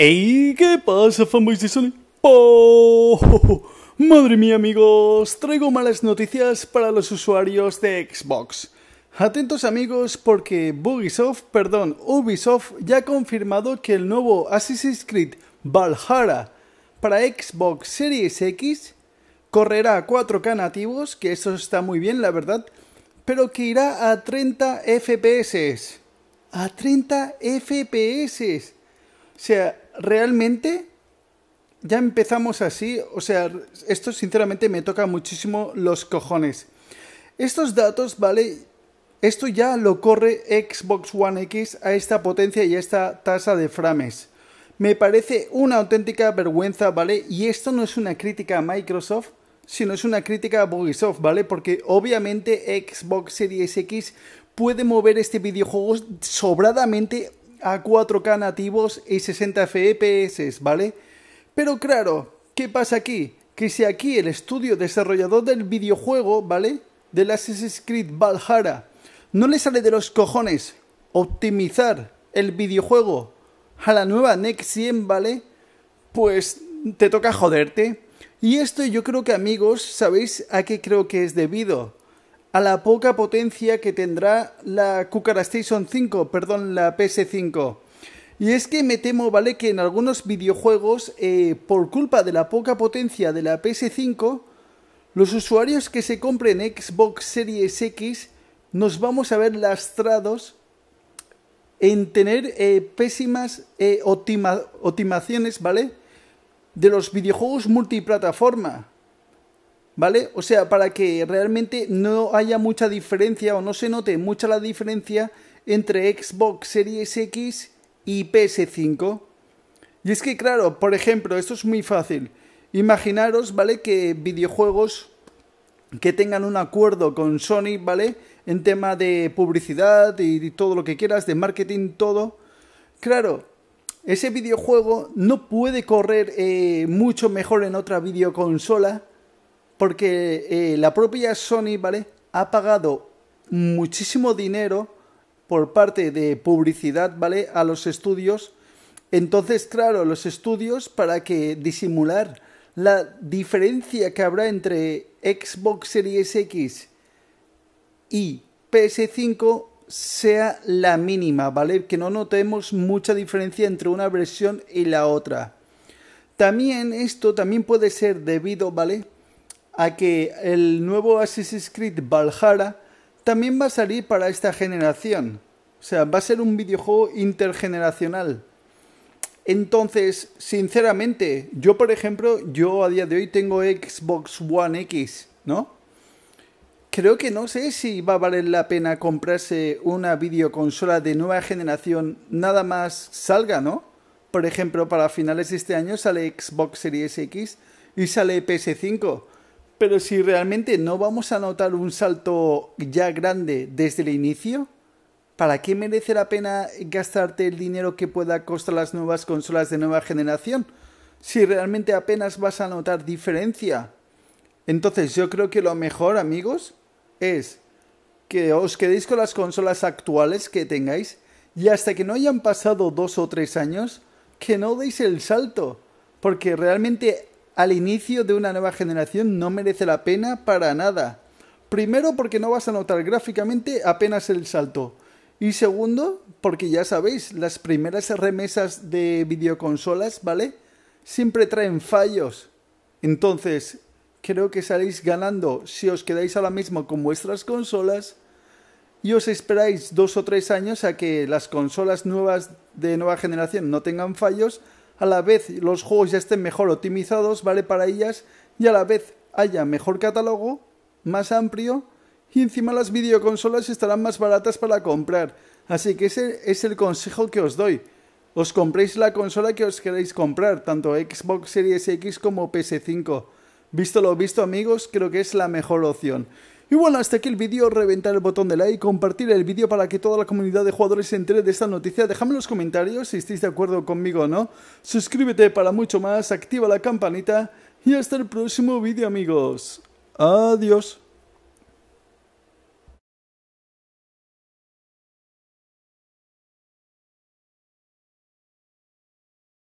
¡Ey! ¿qué pasa, fanboys de Sony? ¡Oh! Madre mía, amigos, traigo malas noticias para los usuarios de Xbox. Atentos, amigos, porque Bugisoft, perdón, Ubisoft ya ha confirmado que el nuevo Assassin's Creed Valhalla para Xbox Series X correrá a 4K nativos, que eso está muy bien, la verdad, pero que irá a 30 FPS. A 30 FPS. O sea, realmente ya empezamos así. O sea, esto sinceramente me toca muchísimo los cojones. Estos datos, ¿vale? Esto ya lo corre Xbox One X a esta potencia y a esta tasa de frames. Me parece una auténtica vergüenza, ¿vale? Y esto no es una crítica a Microsoft, sino es una crítica a Bugisoft, ¿vale? Porque obviamente Xbox Series X puede mover este videojuego sobradamente a 4K nativos y 60 FPS, ¿vale? Pero claro, ¿qué pasa aquí? Que si aquí el estudio desarrollador del videojuego, ¿vale? de Assassin's Creed Valhalla, no le sale de los cojones optimizar el videojuego a la nueva Next 100, ¿vale? Pues te toca joderte. Y esto yo creo que amigos, ¿sabéis a qué creo que es debido? a la poca potencia que tendrá la Cucara Station 5, perdón, la PS5. Y es que me temo, ¿vale? Que en algunos videojuegos, eh, por culpa de la poca potencia de la PS5, los usuarios que se compren Xbox Series X nos vamos a ver lastrados en tener eh, pésimas eh, optimaciones, ¿vale? De los videojuegos multiplataforma. ¿vale? O sea, para que realmente no haya mucha diferencia o no se note mucha la diferencia entre Xbox Series X y PS5. Y es que, claro, por ejemplo, esto es muy fácil. Imaginaros, ¿vale? Que videojuegos que tengan un acuerdo con Sony, ¿vale? En tema de publicidad y todo lo que quieras, de marketing, todo. Claro, ese videojuego no puede correr eh, mucho mejor en otra videoconsola porque eh, la propia Sony, ¿vale? Ha pagado muchísimo dinero por parte de publicidad, ¿vale? A los estudios. Entonces, claro, los estudios para que disimular la diferencia que habrá entre Xbox Series X y PS5 sea la mínima, ¿vale? Que no notemos mucha diferencia entre una versión y la otra. También esto también puede ser debido, ¿vale? a que el nuevo Assassin's Creed Valhalla también va a salir para esta generación. O sea, va a ser un videojuego intergeneracional. Entonces, sinceramente, yo por ejemplo, yo a día de hoy tengo Xbox One X, ¿no? Creo que no sé si va a valer la pena comprarse una videoconsola de nueva generación nada más salga, ¿no? Por ejemplo, para finales de este año sale Xbox Series X y sale PS5. Pero si realmente no vamos a notar un salto ya grande desde el inicio, ¿para qué merece la pena gastarte el dinero que pueda costar las nuevas consolas de nueva generación? Si realmente apenas vas a notar diferencia. Entonces yo creo que lo mejor, amigos, es que os quedéis con las consolas actuales que tengáis y hasta que no hayan pasado dos o tres años, que no deis el salto. Porque realmente al inicio de una nueva generación no merece la pena para nada. Primero porque no vas a notar gráficamente apenas el salto. Y segundo, porque ya sabéis, las primeras remesas de videoconsolas, ¿vale? Siempre traen fallos. Entonces, creo que salís ganando si os quedáis ahora mismo con vuestras consolas y os esperáis dos o tres años a que las consolas nuevas de nueva generación no tengan fallos a la vez los juegos ya estén mejor optimizados, ¿vale? Para ellas, y a la vez haya mejor catálogo, más amplio, y encima las videoconsolas estarán más baratas para comprar. Así que ese es el consejo que os doy. Os compréis la consola que os queréis comprar, tanto Xbox Series X como PS5. Visto lo visto amigos, creo que es la mejor opción. Y bueno, hasta aquí el vídeo, reventar el botón de like, compartir el vídeo para que toda la comunidad de jugadores se entere de esta noticia, déjame en los comentarios si estáis de acuerdo conmigo o no, suscríbete para mucho más, activa la campanita y hasta el próximo vídeo amigos. Adiós.